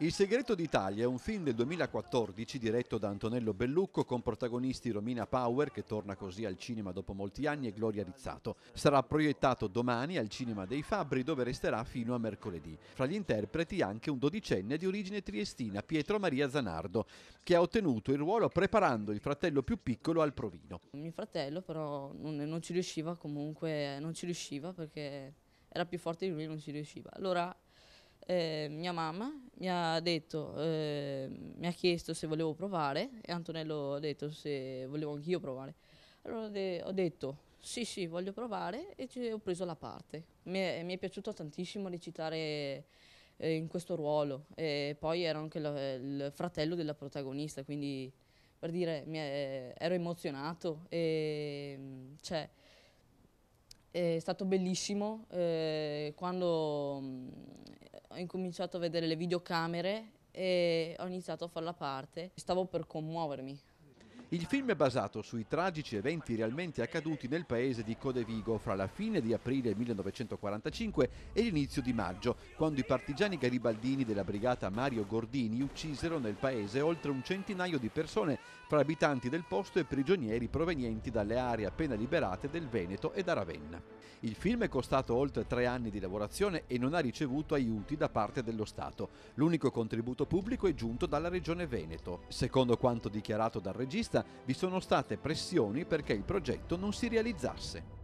Il segreto d'Italia è un film del 2014 diretto da Antonello Bellucco con protagonisti Romina Power che torna così al cinema dopo molti anni e Gloria Rizzato. Sarà proiettato domani al cinema dei Fabbri dove resterà fino a mercoledì. Fra gli interpreti anche un dodicenne di origine triestina, Pietro Maria Zanardo, che ha ottenuto il ruolo preparando il fratello più piccolo al provino. Mio fratello però non, non ci riusciva comunque, non ci riusciva perché era più forte di lui e non ci riusciva. Allora eh, mia mamma mi ha detto, eh, mi ha chiesto se volevo provare e Antonello ha detto se volevo anch'io provare. Allora de ho detto sì sì voglio provare e ho preso la parte. Mi è, mi è piaciuto tantissimo recitare eh, in questo ruolo e poi ero anche la, il fratello della protagonista quindi per dire è, ero emozionato e cioè, è stato bellissimo eh, quando ho incominciato a vedere le videocamere e ho iniziato a farla parte. Stavo per commuovermi il film è basato sui tragici eventi realmente accaduti nel paese di Codevigo fra la fine di aprile 1945 e l'inizio di maggio, quando i partigiani garibaldini della brigata Mario Gordini uccisero nel paese oltre un centinaio di persone fra abitanti del posto e prigionieri provenienti dalle aree appena liberate del Veneto e da Ravenna. Il film è costato oltre tre anni di lavorazione e non ha ricevuto aiuti da parte dello Stato. L'unico contributo pubblico è giunto dalla Regione Veneto. Secondo quanto dichiarato dal regista, vi sono state pressioni perché il progetto non si realizzasse.